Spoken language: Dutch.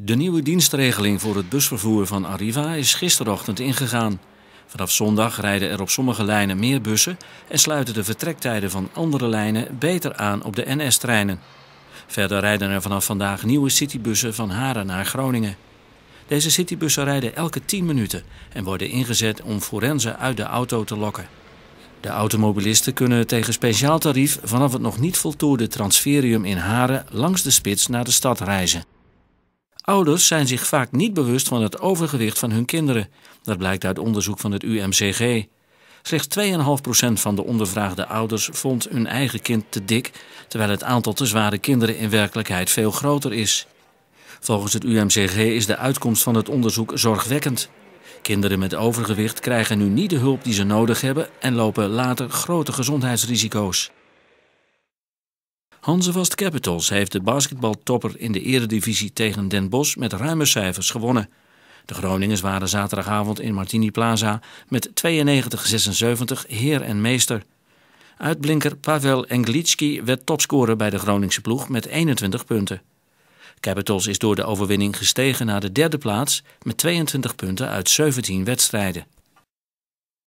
De nieuwe dienstregeling voor het busvervoer van Arriva is gisterochtend ingegaan. Vanaf zondag rijden er op sommige lijnen meer bussen en sluiten de vertrektijden van andere lijnen beter aan op de NS-treinen. Verder rijden er vanaf vandaag nieuwe citybussen van Haren naar Groningen. Deze citybussen rijden elke 10 minuten en worden ingezet om forensen uit de auto te lokken. De automobilisten kunnen tegen speciaal tarief vanaf het nog niet voltooide transferium in Haren langs de spits naar de stad reizen. Ouders zijn zich vaak niet bewust van het overgewicht van hun kinderen. Dat blijkt uit onderzoek van het UMCG. Slechts 2,5% van de ondervraagde ouders vond hun eigen kind te dik, terwijl het aantal te zware kinderen in werkelijkheid veel groter is. Volgens het UMCG is de uitkomst van het onderzoek zorgwekkend. Kinderen met overgewicht krijgen nu niet de hulp die ze nodig hebben en lopen later grote gezondheidsrisico's. Hansevast Capitals heeft de basketbaltopper in de eredivisie tegen Den Bosch met ruime cijfers gewonnen. De Groningers waren zaterdagavond in Martini Plaza met 92-76 heer en meester. Uitblinker Pavel Englitski werd topscorer bij de Groningse ploeg met 21 punten. Capitals is door de overwinning gestegen naar de derde plaats met 22 punten uit 17 wedstrijden.